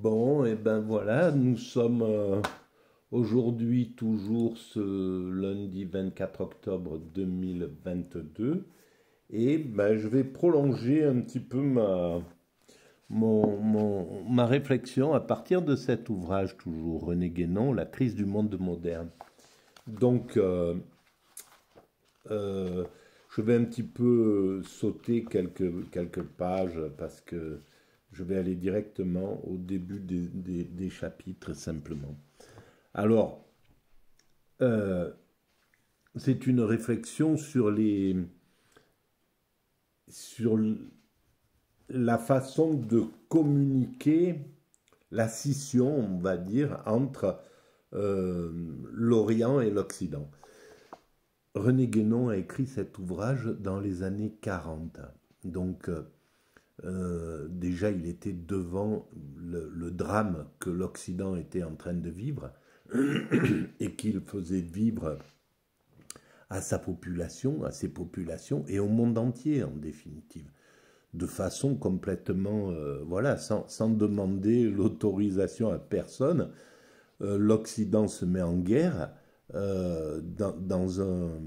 Bon, et ben voilà, nous sommes euh, aujourd'hui toujours ce lundi 24 octobre 2022. Et ben, je vais prolonger un petit peu ma, ma réflexion à partir de cet ouvrage, toujours René Guénon, La crise du monde moderne. Donc, euh, euh, je vais un petit peu sauter quelques, quelques pages parce que je vais aller directement au début des, chapitres simplement. Alors, euh, c'est une réflexion sur les sur la façon de communiquer la scission, on va dire, entre euh, l'Orient et l'Occident. René Guénon a écrit cet ouvrage dans les années 40. Donc, euh, euh, déjà, il était devant le, drame que l'Occident était en train de vivre et qu'il faisait vivre à sa population, à ses populations et au monde entier en définitive, de façon complètement, euh, voilà, sans, sans demander l'autorisation à personne. Euh, L'Occident se met en guerre dans, dans, un...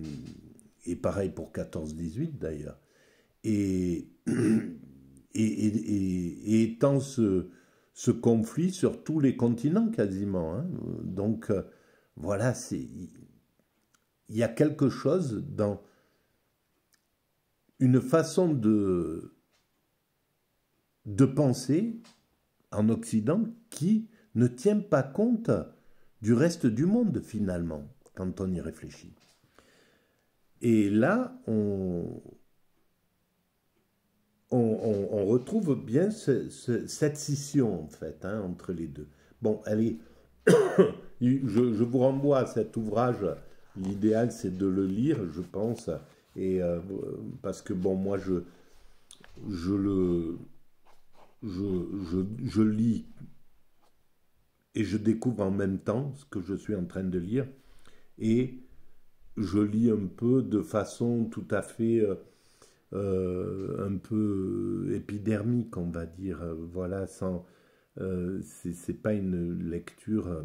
Et pareil pour 14-18 d'ailleurs. Et et, et, étant ce, conflit sur tous les continents quasiment. Hein. Donc euh, voilà, c'est il y a quelque chose dans une façon de, de penser en Occident qui ne tient pas compte du reste du monde finalement, quand on y réfléchit. Et là, on, on, retrouve bien cette scission, en fait, hein, entre les deux. Bon, allez, je, vous renvoie à cet ouvrage. L'idéal, c'est de le lire, je pense, et euh, parce que, bon, moi, je, je le... Je, je, lis et je découvre en même temps ce que je suis en train de lire et je lis un peu de façon tout à fait euh, euh, un peu épidermique, on va dire. Voilà, sans, euh, c'est pas une lecture euh,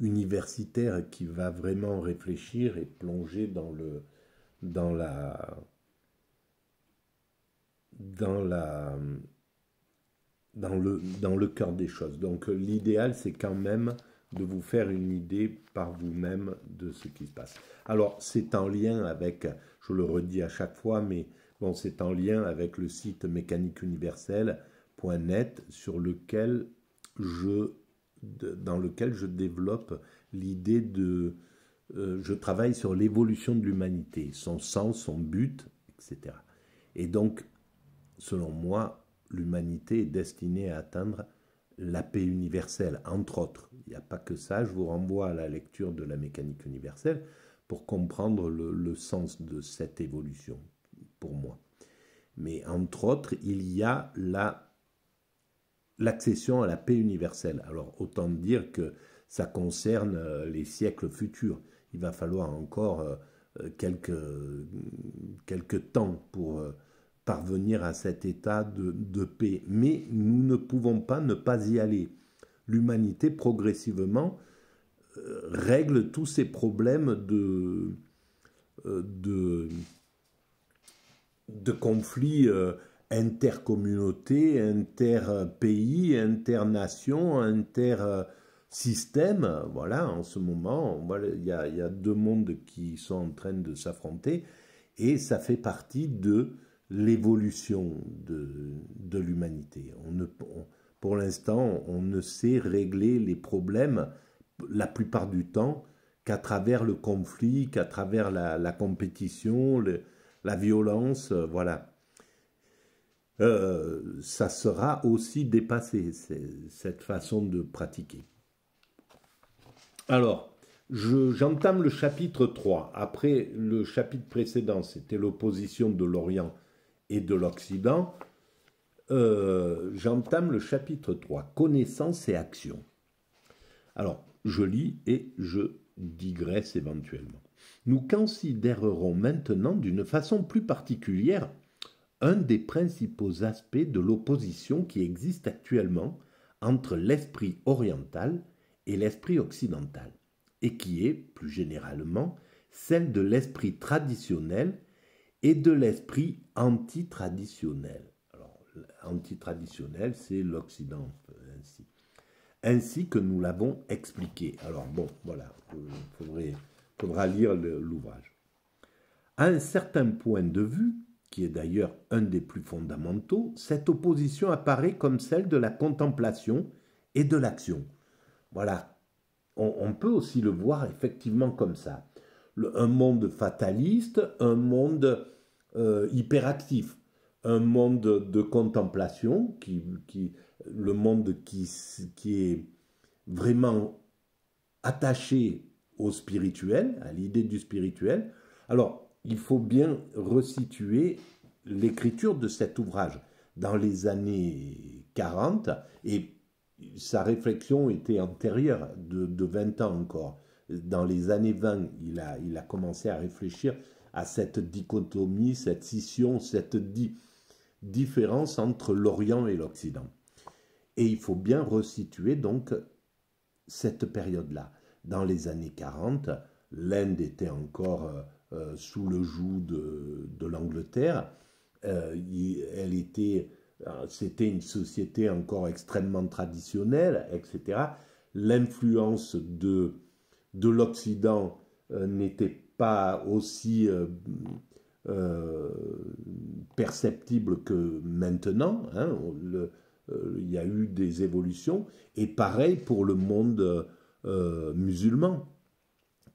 universitaire qui va vraiment réfléchir et plonger dans le dans la dans la dans le dans le cœur des choses. Donc l'idéal c'est quand même de vous faire une idée par vous-même de ce qui se passe. Alors c'est en lien avec je le redis à chaque fois, mais bon, c'est en lien avec le site mécaniqueuniverselle.net sur lequel je, dans lequel je développe l'idée de... Euh, je travaille sur l'évolution de l'humanité, son sens, son but, etc. Et donc, selon moi, l'humanité est destinée à atteindre la paix universelle, entre autres. Il n'y a pas que ça, je vous renvoie à la lecture de la mécanique universelle, pour comprendre le, sens de cette évolution, pour moi. Mais entre autres, il y a l'accession à la paix universelle. Alors autant dire que ça concerne euh, les siècles futurs. Il va falloir encore euh, euh, quelques, temps pour parvenir à cet état de, de paix. Mais nous ne pouvons pas ne pas y aller. L'humanité, progressivement, règle tous ces problèmes de, euh, de, conflits euh, intercommunautés, interpays, internations, intersystèmes. Voilà, en ce moment, il y, a, deux mondes qui sont en train de s'affronter et ça fait partie de l'évolution de, l'humanité. pour l'instant, on ne sait régler les problèmes la plupart du temps qu'à travers le conflit, qu'à travers la, compétition, la violence, euh, voilà. Euh, ça sera aussi dépassé, cette façon de pratiquer. Alors, j'entame le chapitre 3. Après le chapitre précédent, c'était l'opposition de l'Orient et de l'Occident. Euh, j'entame le chapitre 3, connaissance et action. Alors, je lis et je digresse éventuellement. Nous considérerons maintenant d'une façon plus particulière un des principaux aspects de l'opposition qui existe actuellement entre l'esprit oriental et l'esprit occidental, et qui est, plus généralement, celle de l'esprit traditionnel et de l'esprit anti-traditionnel. Alors, anti-traditionnel, c'est l'Occident euh, ainsi que nous l'avons expliqué. Alors bon, voilà, euh, il faudra lire l'ouvrage. À un certain point de vue, qui est d'ailleurs un des plus fondamentaux, cette opposition apparaît comme celle de la contemplation et de l'action. Voilà, on, peut aussi le voir effectivement comme ça. un monde fataliste, un monde euh, hyperactif, un monde de contemplation qui le monde qui, est vraiment attaché au spirituel, à l'idée du spirituel. Alors, il faut bien resituer l'écriture de cet ouvrage dans les années 40 et sa réflexion était antérieure de, 20 ans encore. Dans les années 20, il a, il a commencé à réfléchir à cette dichotomie, cette scission, cette différence entre l'Orient et l'Occident. Et il faut bien resituer donc cette période-là. Dans les années 40, l'Inde était encore euh, euh, sous le joug de, l'Angleterre. Euh, elle était, c'était une société encore extrêmement traditionnelle, etc. L'influence de, de l'Occident n'était pas aussi perceptible que maintenant. Hein. Le, euh, il y a eu des évolutions. Et pareil pour le monde euh, musulman,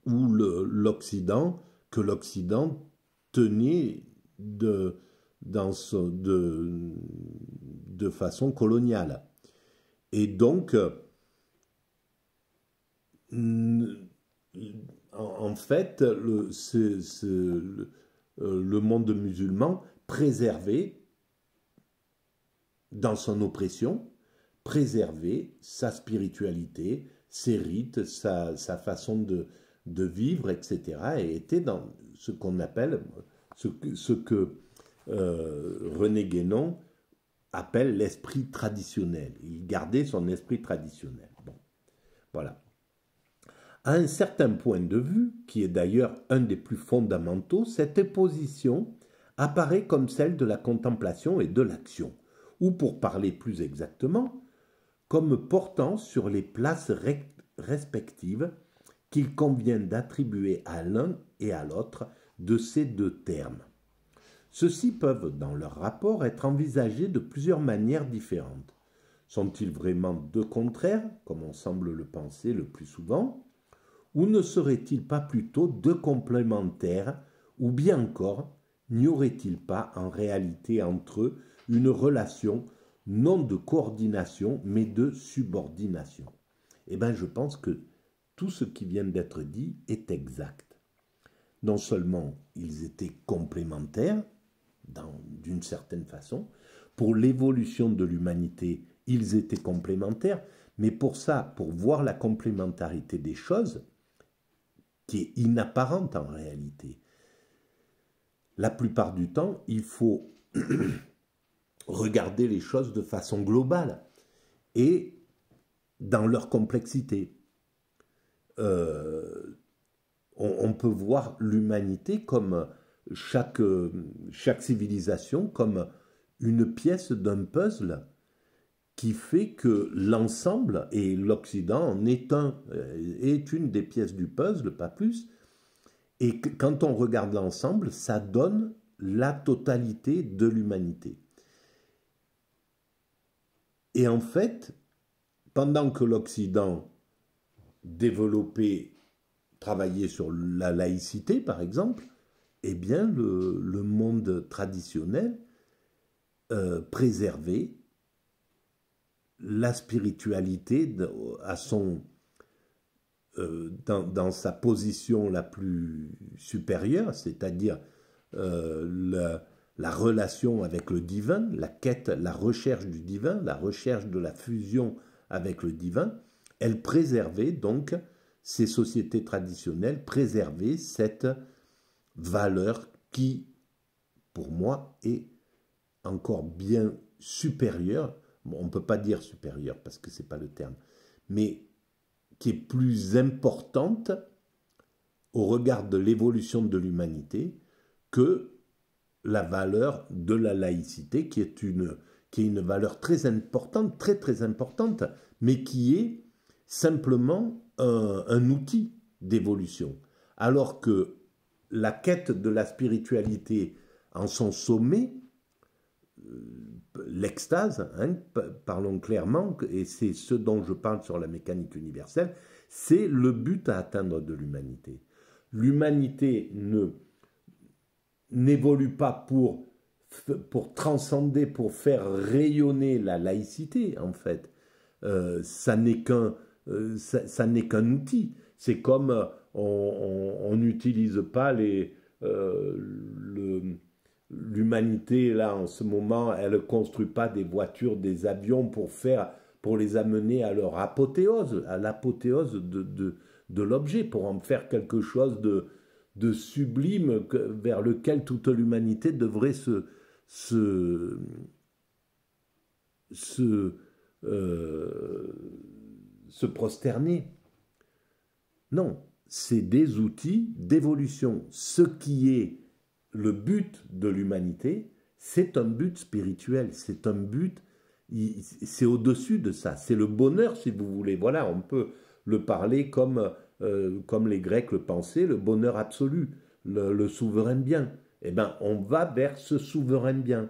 où l'Occident, que l'Occident tenait de, dans de, façon coloniale. Et donc, euh, en fait, le, le monde musulman préservait dans son oppression, préserver sa spiritualité, ses rites, sa, façon de, vivre, etc. Et était dans ce qu'on appelle, ce que, euh, René Guénon appelle l'esprit traditionnel. Il gardait son esprit traditionnel. Voilà. À un certain point de vue, qui est d'ailleurs un des plus fondamentaux, cette position apparaît comme celle de la contemplation et de l'action ou pour parler plus exactement, comme portant sur les places respectives qu'il convient d'attribuer à l'un et à l'autre de ces deux termes. Ceux-ci peuvent, dans leur rapport, être envisagés de plusieurs manières différentes. Sont-ils vraiment deux contraires, comme on semble le penser le plus souvent, ou ne seraient-ils pas plutôt deux complémentaires, ou bien encore, n'y aurait-il pas en réalité entre eux une relation non de coordination, mais de subordination. Eh bien, je pense que tout ce qui vient d'être dit est exact. Non seulement ils étaient complémentaires, d'une certaine façon, pour l'évolution de l'humanité, ils étaient complémentaires, mais pour ça, pour voir la complémentarité des choses, qui est inapparente en réalité, la plupart du temps, il faut regarder les choses de façon globale et dans leur complexité. Euh, on, on, peut voir l'humanité comme chaque, chaque civilisation, comme une pièce d'un puzzle qui fait que l'ensemble, et l'Occident en est est une des pièces du puzzle, pas plus, et quand on regarde l'ensemble, ça donne la totalité de l'humanité. Et en fait, pendant que l'Occident développait, travaillait sur la laïcité, par exemple, eh bien, le, monde traditionnel euh, préservait la spiritualité à son, euh, dans, sa position la plus supérieure, c'est-à-dire euh, la la relation avec le divin, la quête, la recherche du divin, la recherche de la fusion avec le divin, elle préservait donc ces sociétés traditionnelles, préservait cette valeur qui, pour moi, est encore bien supérieure. on ne peut pas dire supérieure parce que ce n'est pas le terme, mais qui est plus importante au regard de l'évolution de l'humanité que la valeur de la laïcité, qui est une, qui est une valeur très importante, très très importante, mais qui est simplement un, outil d'évolution. Alors que la quête de la spiritualité en son sommet, euh, l'extase, hein, parlons clairement, et c'est ce dont je parle sur la mécanique universelle, c'est le but à atteindre de l'humanité. L'humanité ne n'évolue pas pour, pour transcender, pour faire rayonner la laïcité, en fait. Euh, ça n'est qu'un euh, ça, n'est qu'un outil. C'est comme euh, on n'utilise pas les l'humanité là en ce moment, elle ne construit pas des voitures, des avions pour faire pour les amener à leur apothéose, à l'apothéose de, de l'objet, pour en faire quelque chose de de sublime vers lequel toute l'humanité devrait se, euh, se prosterner. Non, c'est des outils d'évolution. Ce qui est le but de l'humanité, c'est un but spirituel, c'est un but, c'est au-dessus de ça, c'est le bonheur si vous voulez. Voilà, on peut le parler comme euh, comme les Grecs le pensaient, le bonheur absolu, le, souverain bien. Eh bien, on va vers ce souverain bien.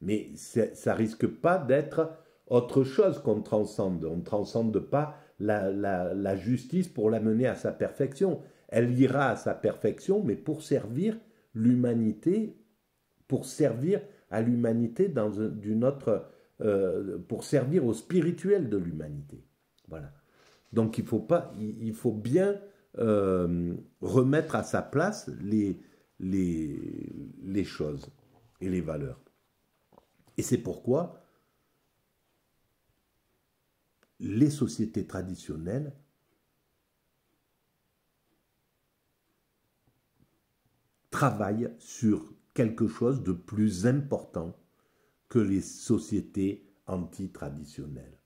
Mais ça risque pas d'être autre chose qu'on transcende. On ne transcende pas la, justice pour l'amener à sa perfection. Elle ira à sa perfection, mais pour servir l'humanité, pour servir à l'humanité dans autre, euh, pour servir au spirituel de l'humanité. Voilà. Donc il faut, pas, il, faut bien euh, remettre à sa place les, les, les choses et les valeurs. Et c'est pourquoi les sociétés traditionnelles travaillent sur quelque chose de plus important que les sociétés anti-traditionnelles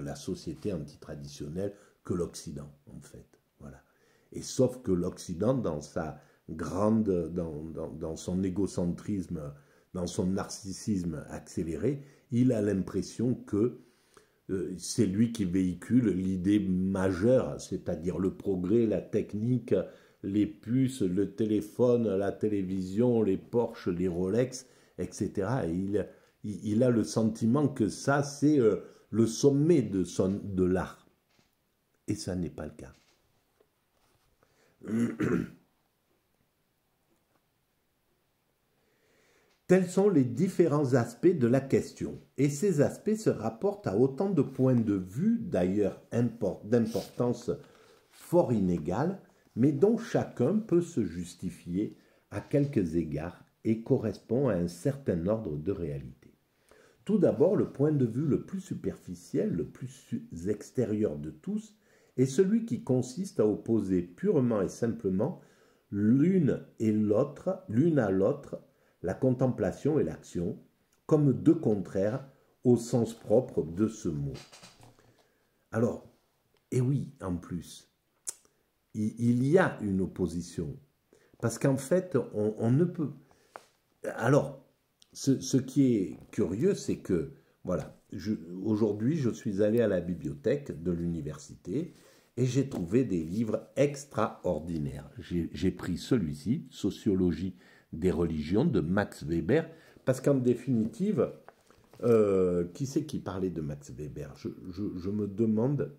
la société antitraditionnelle que l'Occident, en fait. Voilà. Et sauf que l'Occident, dans sa grande, dans, son égocentrisme, dans son narcissisme accéléré, il a l'impression que euh, c'est lui qui véhicule l'idée majeure, c'est-à-dire le progrès, la technique, les puces, le téléphone, la télévision, les Porsche, les Rolex, etc. il, a le sentiment que ça, c'est euh, le sommet de, son, de l'art. Et ça n'est pas le cas. Tels sont les différents aspects de la question, et ces aspects se rapportent à autant de points de vue, d'ailleurs d'importance fort inégale, mais dont chacun peut se justifier à quelques égards et correspond à un certain ordre de réalité. Tout d'abord, le point de vue le plus superficiel, le plus extérieur de tous, est celui qui consiste à opposer purement et simplement l'une et l'autre, l'une à l'autre, la contemplation et l'action, comme deux contraires au sens propre de ce mot. Alors, et eh oui, en plus, il y a une opposition. Parce qu'en fait, on, on, ne peut... Alors, ce, qui est curieux, c'est que, voilà, aujourd'hui, je suis allé à la bibliothèque de l'université et j'ai trouvé des livres extraordinaires. J'ai pris celui-ci, Sociologie des religions, de Max Weber, parce qu'en définitive, euh, qui c'est qui parlait de Max Weber je, me demande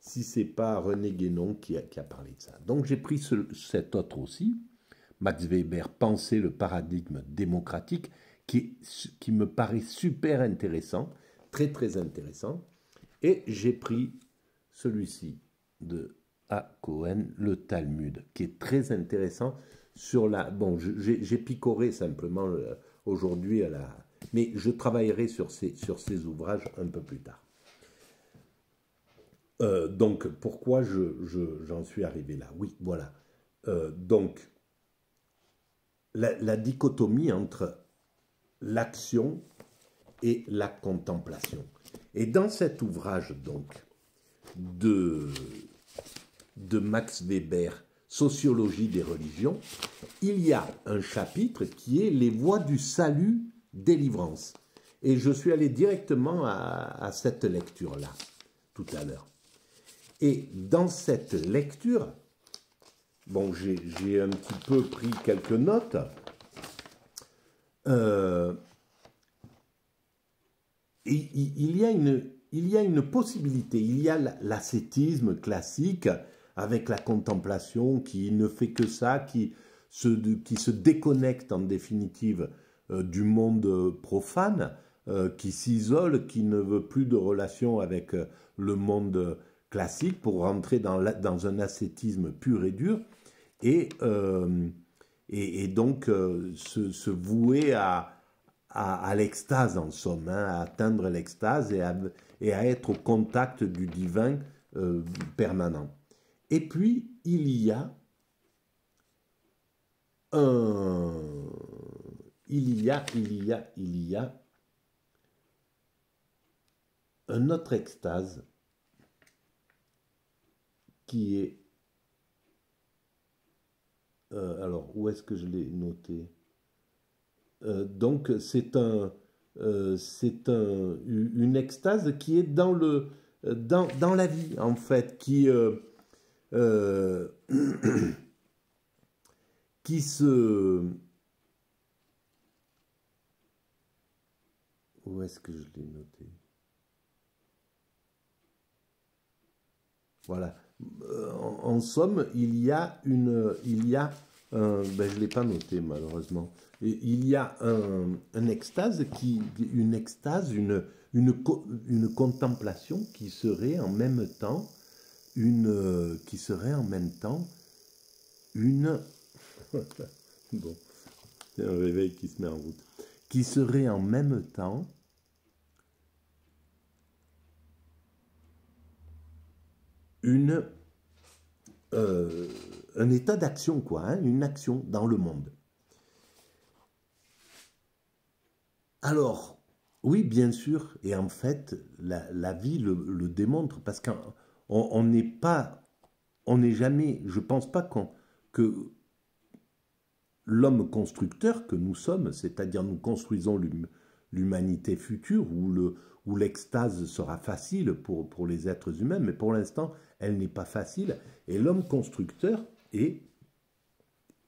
si c'est pas René Guénon qui a, parlé de ça. Donc j'ai pris cet autre aussi. Max Weber penser le paradigme démocratique qui, me paraît super intéressant, très très intéressant. Et j'ai pris celui-ci de A. Cohen, le Talmud, qui est très intéressant sur la... Bon, j'ai picoré simplement euh, aujourd'hui à la... Mais je travaillerai sur ces, sur ces ouvrages un peu plus tard. Euh, donc, pourquoi j'en je, suis arrivé là Oui, voilà. Euh, donc, la, dichotomie entre l'action et la contemplation. Et dans cet ouvrage, donc, de, Max Weber, Sociologie des religions, il y a un chapitre qui est Les voies du salut délivrance. Et je suis allé directement à, cette lecture-là, tout à l'heure. Et dans cette lecture, bon, j'ai un petit peu pris quelques notes, euh, il, y a une, possibilité, il y a l'ascétisme classique avec la contemplation qui ne fait que ça, qui se, déconnecte en définitive euh, du monde profane, euh, qui s'isole, qui ne veut plus de relation avec le monde classique pour rentrer dans, dans un ascétisme pur et dur. Et et, donc euh, se, vouer à, à, l'extase en somme, hein, à atteindre l'extase et à, et à, être au contact du divin euh, permanent. Et puis, il y a un... Il y a, il y a, il y a un autre extase qui est euh, alors, où est-ce que je l'ai noté euh, Donc, c'est un, euh, c'est un, une extase qui est dans, le, dans, dans la vie, en fait, qui, qui se... Où est-ce que je l'ai noté Voilà. Euh, en, somme, il y a une, il y a, ben je l'ai pas noté malheureusement. Il y a un, extase qui, une extase, une, contemplation qui serait en même temps une, qui serait en même temps une, bon, c'est un réveil qui se met en route, qui serait en même temps une, euh, un état d'action, quoi, hein, une action dans le monde. Alors, oui, bien sûr, et en fait, la, vie le, démontre, parce qu'on n'est pas, on n'est jamais, je pense pas quand que l'homme constructeur que nous sommes, c'est-à-dire nous construisons l'humanité future ou le, où l'extase sera facile pour, pour les êtres humains, mais pour l'instant, elle n'est pas facile. Et l'homme constructeur est,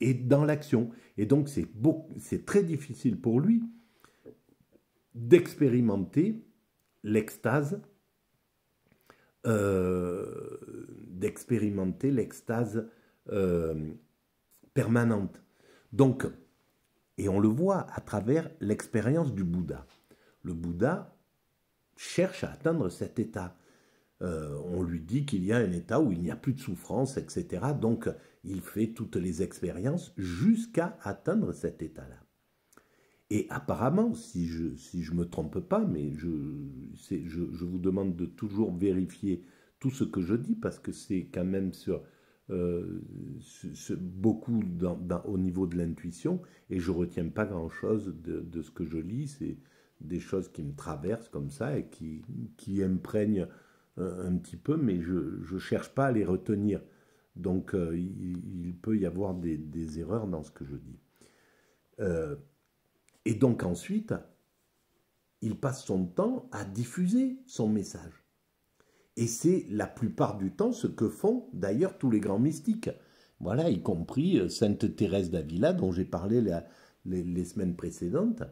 est dans l'action. Et donc, c'est très difficile pour lui d'expérimenter l'extase, euh, d'expérimenter l'extase euh, permanente. Donc, et on le voit à travers l'expérience du Bouddha. Le Bouddha, cherche à atteindre cet état. Euh, on lui dit qu'il y a un état où il n'y a plus de souffrance, etc. Donc il fait toutes les expériences jusqu'à atteindre cet état-là. Et apparemment, si je ne si je me trompe pas, mais je, je, vous demande de toujours vérifier tout ce que je dis, parce que c'est quand même sur, euh, beaucoup au niveau de l'intuition, et je ne retiens pas grand-chose de, de, ce que je lis, des choses qui me traversent comme ça et qui, qui imprègnent euh, un, petit peu, mais je ne cherche pas à les retenir. Donc euh, il, peut y avoir des, erreurs dans ce que je dis. Euh, et donc ensuite, il passe son temps à diffuser son message. Et c'est la plupart du temps ce que font d'ailleurs tous les grands mystiques. Voilà, y compris Sainte Thérèse d'Avila dont j'ai parlé la, les semaines précédentes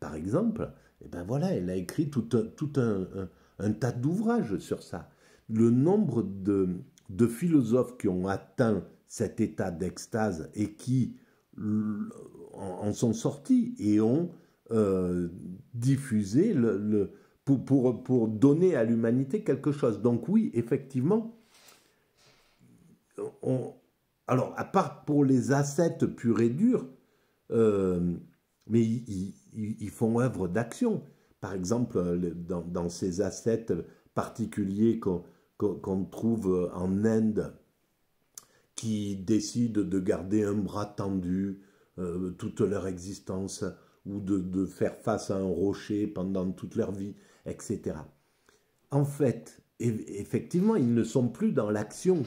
par exemple, et eh ben voilà, elle a écrit tout un, tout un, tas d'ouvrages sur ça. Le nombre de, philosophes qui ont atteint cet état d'extase et qui en, sont sortis et ont euh, diffusé le, pour, donner à l'humanité quelque chose. Donc oui, effectivement, on, alors, à part pour les ascètes purs et durs, euh, mais ils font œuvre d'action. Par exemple, dans, ces ascètes particuliers qu'on trouve en Inde, qui décident de garder un bras tendu euh, toute leur existence, ou de, faire face à un rocher pendant toute leur vie, etc. En fait, effectivement, ils ne sont plus dans l'action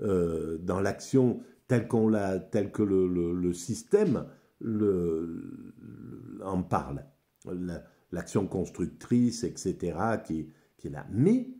euh, dans l'action telle qu'on l'a, que le système en parle, l'action constructrice, etc., qui, qui est là. Mais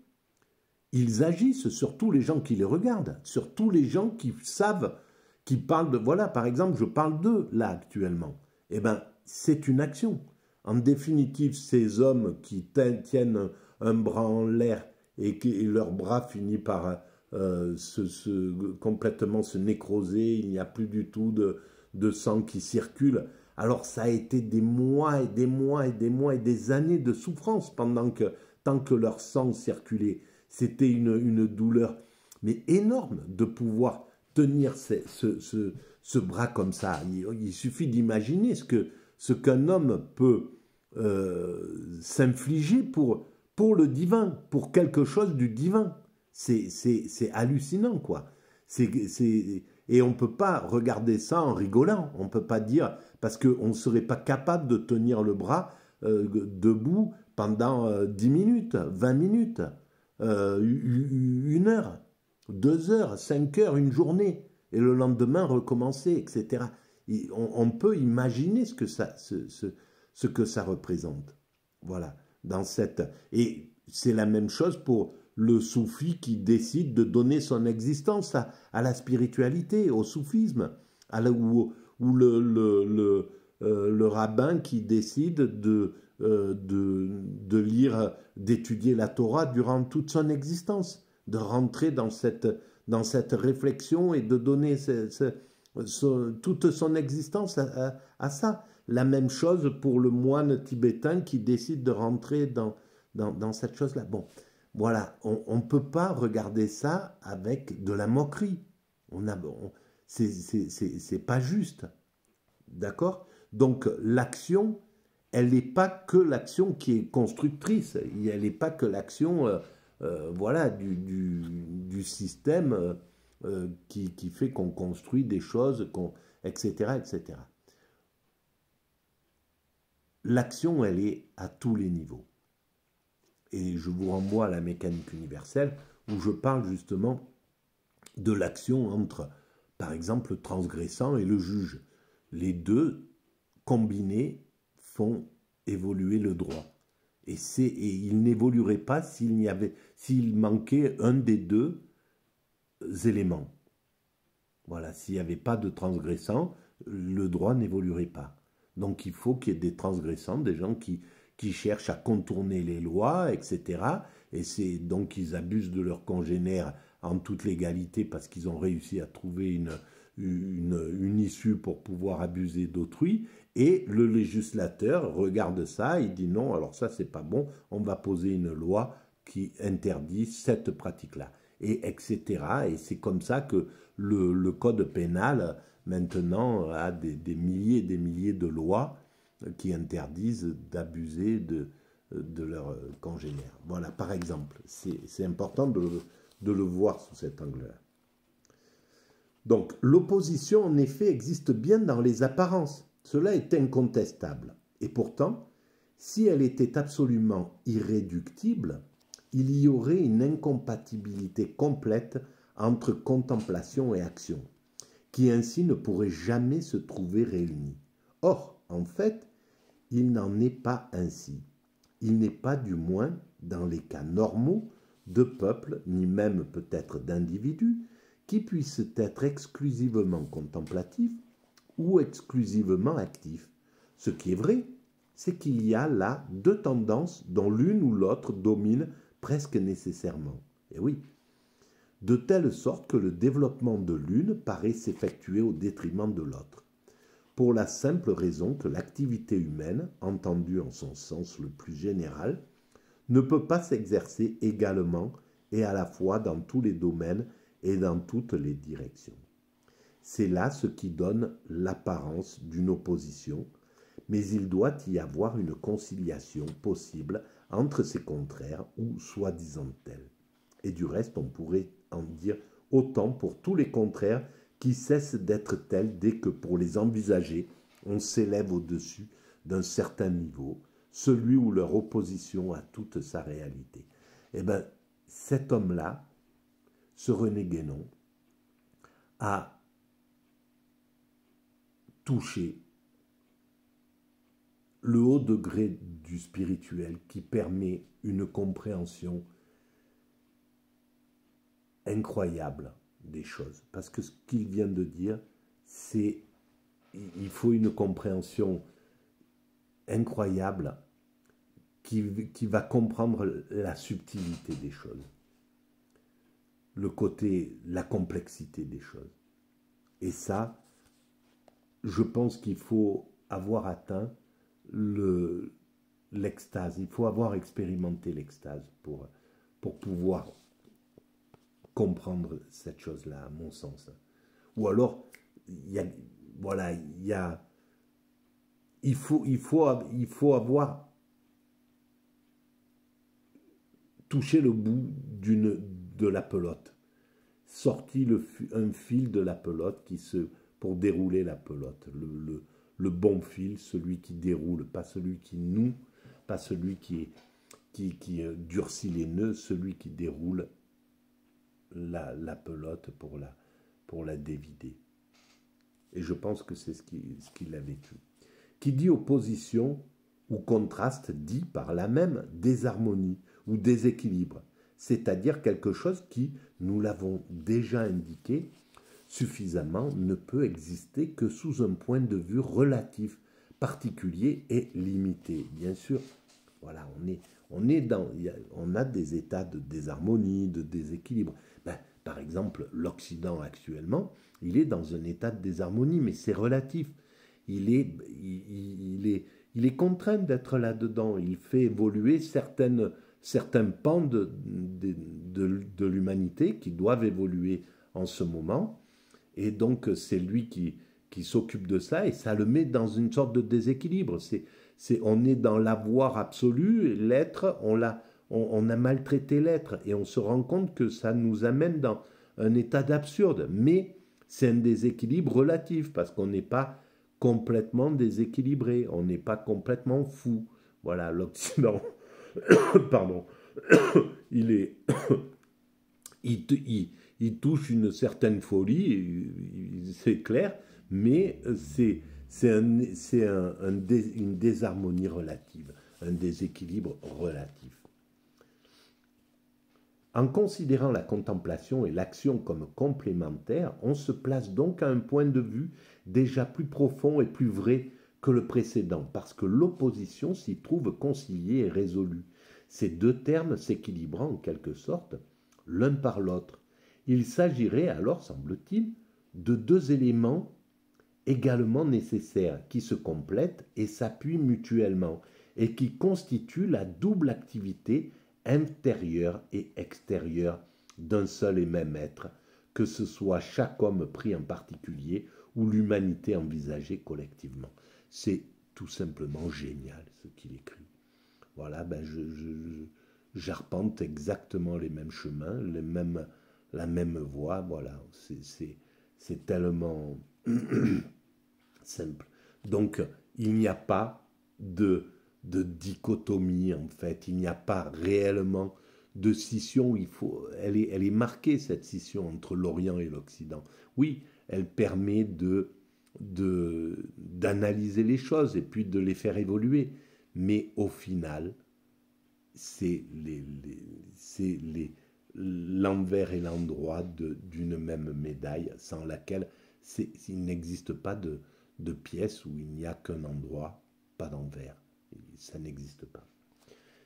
ils agissent sur tous les gens qui les regardent, sur tous les gens qui savent, qui parlent de... Voilà, par exemple, je parle d'eux, là, actuellement. Eh bien, c'est une action. En définitive, ces hommes qui tiennent un bras en l'air et, que leur bras finit par euh, se, complètement se nécroser, il n'y a plus du tout de, de sang qui circule Alors ça a été des mois et des mois et des mois et des années de souffrance pendant que, tant que leur sang circulait. C'était une, douleur, mais énorme de pouvoir tenir ce, ce, bras comme ça. Il, suffit d'imaginer ce que ce qu'un homme peut euh, s'infliger pour, pour le divin, pour quelque chose du divin. C'est hallucinant, quoi. C'est et on ne peut pas regarder ça en rigolant. On ne peut pas dire, parce qu'on ne serait pas capable de tenir le bras euh, debout pendant 10 euh, minutes, 20 minutes, euh, une heure, deux heures, cinq heures, une journée, et le lendemain recommencer, etc. on, peut imaginer ce que ça, ce que ça représente. Voilà, dans cette. Et c'est la même chose pour le soufi qui décide de donner son existence à, la spiritualité, au soufisme, ou, euh, le, rabbin qui décide euh, de, lire, d'étudier la Torah durant toute son existence, de rentrer dans cette, dans cette réflexion et de donner toute son existence à, ça. La même chose pour le moine tibétain qui décide de rentrer dans, dans cette chose-là. Bon, voilà, on ne peut pas regarder ça avec de la moquerie. On c'est pas juste. D'accord Donc l'action, elle n'est pas que l'action qui est constructrice, elle n'est pas que l'action euh, euh, voilà, du, système euh, qui, qui, fait qu'on construit des choses, etc. etc. L'action, elle est à tous les niveaux et je vous renvoie à la mécanique universelle, où je parle justement de l'action entre, par exemple, le transgressant et le juge. Les deux, combinés, font évoluer le droit. Et, c'est, et il n'évoluerait pas s'il, n'y avait, s'il manquait un des deux éléments. Voilà, s'il n'y avait pas de transgressant, le droit n'évoluerait pas. Donc il faut qu'il y ait des transgressants, des gens qui, qui cherchent à contourner les lois, etc. Et c'est donc ils abusent de leurs congénères en toute légalité parce qu'ils ont réussi à trouver une, une, issue pour pouvoir abuser d'autrui. Et le législateur regarde ça, il dit non, alors ça c'est pas bon, on va poser une loi qui interdit cette pratique-là. Et etc. Et c'est comme ça que le, code pénal maintenant a des, des milliers et des milliers de lois qui interdisent d'abuser de, de leurs congénères. Voilà, par exemple, c'est important de, de le voir sous cet angle-là. Donc, l'opposition, en effet, existe bien dans les apparences. Cela est incontestable. Et pourtant, si elle était absolument irréductible, il y aurait une incompatibilité complète entre contemplation et action, qui ainsi ne pourrait jamais se trouver réunie. Or, en fait, il n'en est pas ainsi. Il n'est pas du moins, dans les cas normaux, de peuple ni même peut-être d'individus, qui puissent être exclusivement contemplatifs ou exclusivement actifs. Ce qui est vrai, c'est qu'il y a là deux tendances dont l'une ou l'autre domine presque nécessairement. Et eh oui, de telle sorte que le développement de l'une paraît s'effectuer au détriment de l'autre pour la simple raison que l'activité humaine, entendue en son sens le plus général, ne peut pas s'exercer également et à la fois dans tous les domaines et dans toutes les directions. C'est là ce qui donne l'apparence d'une opposition, mais il doit y avoir une conciliation possible entre ces contraires ou soi-disant tels. Et du reste, on pourrait en dire autant pour tous les contraires qui cesse d'être tels dès que pour les envisager, on s'élève au-dessus d'un certain niveau, celui où leur opposition a toute sa réalité. Eh bien, cet homme-là, ce René Guénon, a touché le haut degré du spirituel qui permet une compréhension incroyable des choses. Parce que ce qu'il vient de dire, c'est. Il faut une compréhension incroyable qui, qui, va comprendre la subtilité des choses, le côté, la complexité des choses. Et ça, je pense qu'il faut avoir atteint l'extase, il faut avoir expérimenté l'extase pour, pour pouvoir comprendre cette chose-là, à mon sens. Ou alors, voilà, y a, il, faut, il, faut, il faut avoir touché le bout de la pelote, sorti un fil de la pelote qui se, pour dérouler la pelote, le, bon fil, celui qui déroule, pas celui qui noue, pas celui qui, qui, qui euh, durcit les nœuds, celui qui déroule la, pelote pour la, pour la dévider. Et je pense que c'est ce qu'il ce qu'il a vécu. Qui dit opposition ou contraste dit par la même désharmonie ou déséquilibre, c'est-à-dire quelque chose qui, nous l'avons déjà indiqué suffisamment, ne peut exister que sous un point de vue relatif, particulier et limité. Bien sûr, voilà, on est, on est dans, on a des états de désharmonie, de déséquilibre, par exemple l'Occident actuellement, il est dans un état de désharmonie, mais c'est relatif. Il est, il, est, il est contraint d'être là-dedans. Il fait évoluer certaines, certains pans de, l'humanité qui doivent évoluer en ce moment. Et donc, c'est lui qui, qui s'occupe de ça et ça le met dans une sorte de déséquilibre. C'est, c'est, on est dans l'avoir absolu, l'être, on l'a on, a maltraité l'être et on se rend compte que ça nous amène dans un état d'absurde. Mais c'est un déséquilibre relatif parce qu'on n'est pas complètement déséquilibré, on n'est pas complètement fou. Voilà, l'Occident, pardon, il est, il, touche une certaine folie, c'est clair, mais c'est c'est un, une désharmonie relative, un déséquilibre relatif. En considérant la contemplation et l'action comme complémentaires, on se place donc à un point de vue déjà plus profond et plus vrai que le précédent, parce que l'opposition s'y trouve conciliée et résolue. Ces deux termes s'équilibrant en quelque sorte l'un par l'autre. Il s'agirait alors, semble-t-il, de deux éléments également nécessaires, qui se complètent et s'appuient mutuellement, et qui constituent la double activité intérieur et extérieur d'un seul et même être, que ce soit chaque homme pris en particulier ou l'humanité envisagée collectivement. C'est tout simplement génial ce qu'il écrit. Voilà, ben je, j'arpente exactement les mêmes chemins, les mêmes, la même voie. Voilà, c'est, tellement simple. Donc, il n'y a pas de de dichotomie en fait. Il n'y a pas réellement de scission. Il faut, elle est, elle est marquée cette scission entre l'Orient et l'Occident. Oui, elle permet de d'analyser les choses et puis de les faire évoluer. Mais au final, c'est les, les, l'envers et l'endroit d'une même médaille sans laquelle il n'existe pas de, de pièce où il n'y a qu'un endroit, pas d'envers ça n'existe pas.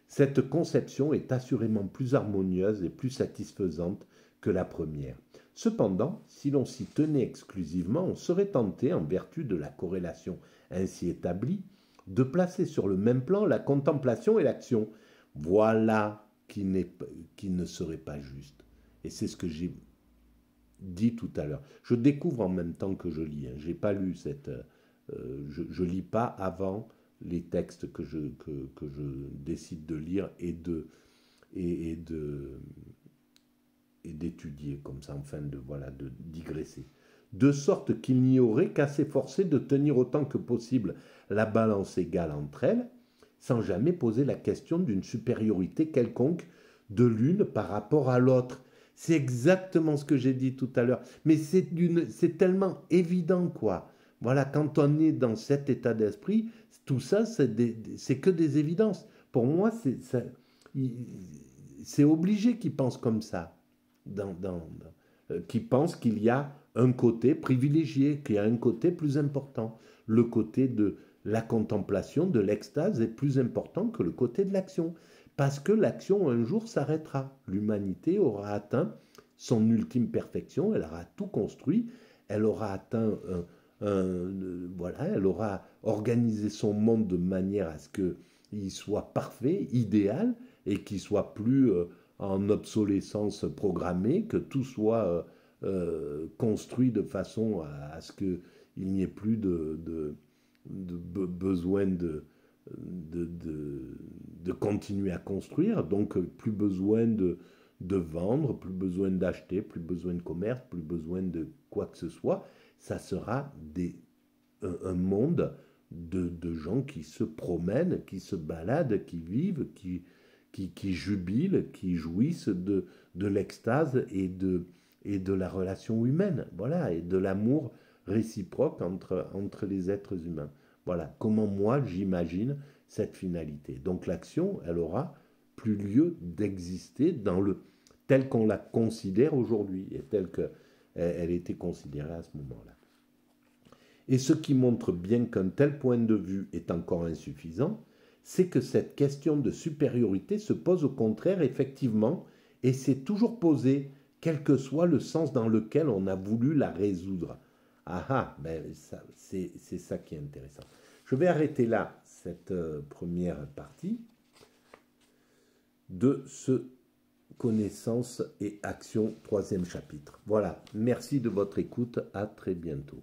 Cette conception est assurément plus harmonieuse et plus satisfaisante que la première. Cependant, si l'on s'y tenait exclusivement, on serait tenté, en vertu de la corrélation ainsi établie, de placer sur le même plan la contemplation et l'action. Voilà qui, qui ne serait pas juste. Et c'est ce que j'ai dit tout à l'heure. Je découvre en même temps que je lis. Hein. J'ai pas lu cette. Euh, je, ne lis pas avant les textes que je, décide de lire et de et, d'étudier comme ça enfin de voilà de digresser de sorte qu'il n'y aurait qu'à s'efforcer de tenir autant que possible la balance égale entre elles sans jamais poser la question d'une supériorité quelconque de l'une par rapport à l'autre c'est exactement ce que j'ai dit tout à l'heure mais c'est c'est tellement évident quoi voilà, quand on est dans cet état d'esprit, tout ça, c'est que des évidences. Pour moi, c'est obligé qu'ils pensent comme ça, dans, dans, euh, qu'ils pensent qu'il y a un côté privilégié, qu'il y a un côté plus important. Le côté de la contemplation, de l'extase, est plus important que le côté de l'action. Parce que l'action, un jour, s'arrêtera. L'humanité aura atteint son ultime perfection, elle aura tout construit, elle aura atteint un, euh, voilà, elle aura organisé son monde de manière à ce qu'il soit parfait, idéal, et qu'il soit plus euh, en obsolescence programmée, que tout soit euh, construit de façon à, ce qu'il n'y ait plus de, besoin de, continuer à construire, donc plus besoin de vendre, plus besoin d'acheter, plus besoin de commerce, plus besoin de quoi que ce soit ça sera des, un, monde de, de, gens qui se promènent, qui se baladent, qui vivent, qui, qui, qui jubilent, qui jouissent de, de l'extase et de, et de la relation humaine, voilà, et de l'amour réciproque entre, entre les êtres humains. Voilà comment moi j'imagine cette finalité. Donc l'action, elle aura plus lieu d'exister dans le tel qu'on la considère aujourd'hui et tel que elle était considérée à ce moment-là. Et ce qui montre bien qu'un tel point de vue est encore insuffisant, c'est que cette question de supériorité se pose au contraire effectivement, et c'est toujours posée, quel que soit le sens dans lequel on a voulu la résoudre. Ah ah, ben, c'est ça qui est intéressant. Je vais arrêter là cette euh, première partie de ce connaissance et action, troisième chapitre. Voilà, merci de votre écoute, à très bientôt.